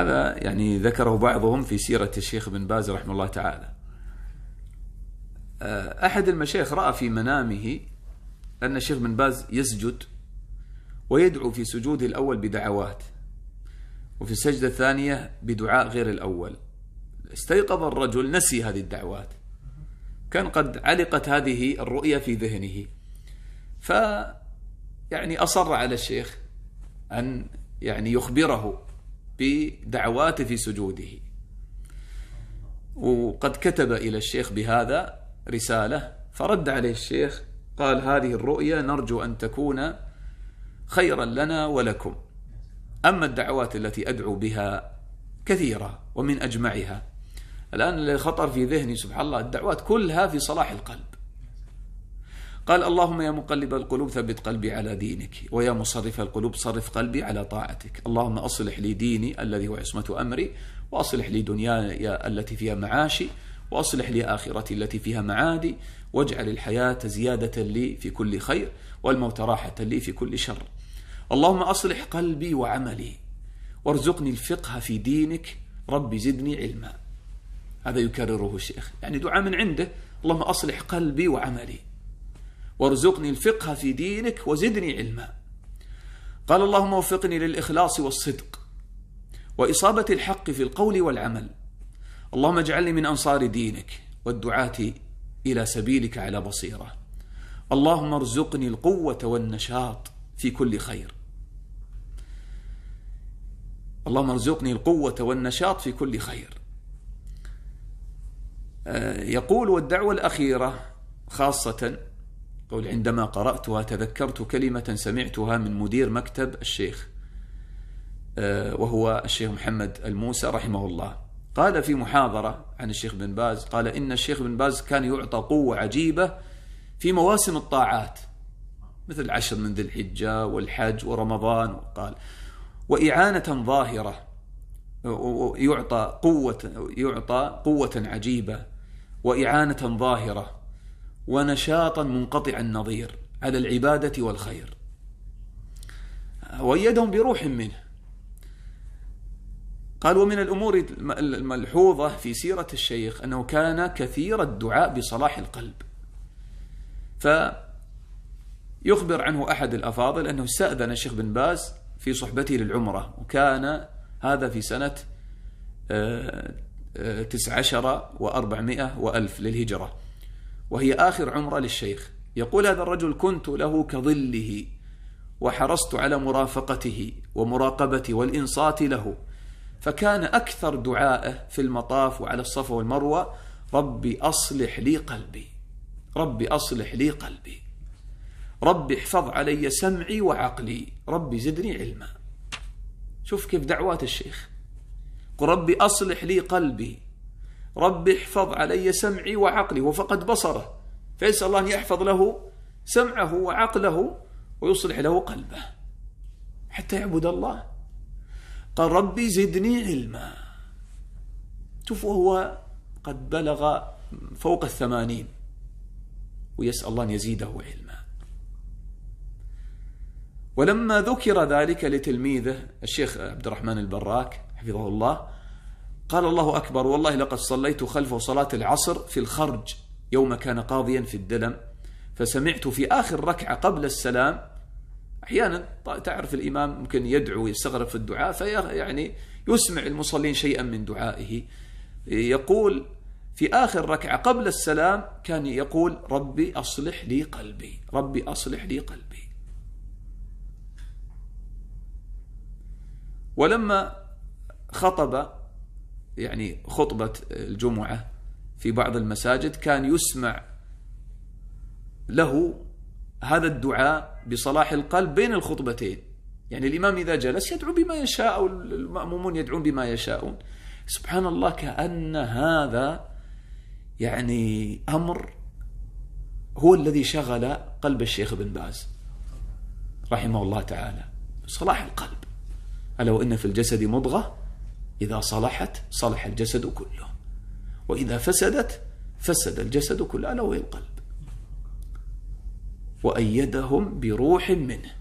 هذا يعني ذكره بعضهم في سيرة الشيخ بن باز رحمه الله تعالى آه، أحد المشايخ رأى في منامه أن الشيخ بن باز يسجد ويدعو في سجوده الأول بدعوات وفي السجدة الثانية بدعاء غير الأول استيقظ الرجل نسي هذه الدعوات كان قد علقت هذه الرؤية في ذهنه ف يعني أصر على الشيخ أن يعني يخبره بدعواته في سجوده وقد كتب إلى الشيخ بهذا رسالة فرد عليه الشيخ قال هذه الرؤية نرجو أن تكون خيرا لنا ولكم أما الدعوات التي أدعو بها كثيرة ومن أجمعها الآن الخطر في ذهني سبحان الله الدعوات كلها في صلاح القلب قال اللهم يا مقلب القلوب ثبت قلبي على دينك ويا مصرف القلوب صرف قلبي على طاعتك اللهم أصلح لي ديني الذي هو عصمة أمري وأصلح لي دنياي التي فيها معاشي وأصلح لي آخرتي التي فيها معادي واجعل الحياة زيادة لي في كل خير والموت راحة لي في كل شر اللهم أصلح قلبي وعملي وارزقني الفقه في دينك ربي زدني علما هذا يكرره الشيخ يعني دعاء من عنده اللهم أصلح قلبي وعملي وارزقني الفقه في دينك وزدني علما قال اللهم وفقني للإخلاص والصدق وإصابة الحق في القول والعمل اللهم اجعلني من أنصار دينك والدعاة إلى سبيلك على بصيرة اللهم ارزقني القوة والنشاط في كل خير اللهم ارزقني القوة والنشاط في كل خير آه، يقول والدعوة الأخيرة خاصة يقول عندما قرأتها تذكرت كلمة سمعتها من مدير مكتب الشيخ آه، وهو الشيخ محمد الموسى رحمه الله قال في محاضرة عن الشيخ بن باز قال إن الشيخ بن باز كان يعطى قوة عجيبة في مواسم الطاعات مثل العشر من ذي الحجة والحج ورمضان وقال وإعانة ظاهرة يعطى قوة يعطى قوة عجيبة وإعانة ظاهرة ونشاطا منقطع النظير على العبادة والخير وأيدهم بروح منه قال ومن الأمور الملحوظة في سيرة الشيخ أنه كان كثير الدعاء بصلاح القلب فيخبر عنه أحد الأفاضل أنه استأذن الشيخ بن باز في صحبته للعمرة وكان هذا في سنة آه، آه، تسع عشر وأربعمائة وألف للهجرة وهي آخر عمرة للشيخ يقول هذا الرجل كنت له كظله وحرصت على مرافقته ومراقبتي والإنصات له فكان أكثر دعائه في المطاف وعلى الصفا والمروة ربي أصلح لي قلبي ربي أصلح لي قلبي ربي احفظ علي سمعي وعقلي ربي زدني علما شوف كيف دعوات الشيخ قل ربي أصلح لي قلبي رب احفظ علي سمعي وعقلي وفقد بصره فيسأل الله أن يحفظ له سمعه وعقله ويصلح له قلبه حتى يعبد الله قال ربي زدني علما شوف وهو قد بلغ فوق الثمانين ويسأل الله أن يزيده علما ولما ذكر ذلك لتلميذه الشيخ عبد الرحمن البراك حفظه الله قال الله أكبر والله لقد صليت خلفه صلاة العصر في الخرج يوم كان قاضيا في الدلم فسمعت في آخر ركعة قبل السلام أحيانا تعرف الإمام ممكن يدعو ويستغرق في الدعاء فيعني يسمع المصلين شيئا من دعائه يقول في آخر ركعة قبل السلام كان يقول ربي أصلح لي قلبي ربي أصلح لي قلبي ولما خطب يعني خطبه الجمعه في بعض المساجد كان يسمع له هذا الدعاء بصلاح القلب بين الخطبتين يعني الإمام إذا جلس يدعو بما يشاء والمأمومون يدعون بما يشاءون سبحان الله كأن هذا يعني أمر هو الذي شغل قلب الشيخ بن باز رحمه الله تعالى صلاح القلب ألا وإن في الجسد مضغة إذا صلحت صلح الجسد كله وإذا فسدت فسد الجسد كله ألا وهي القلب وأيدهم بروح منه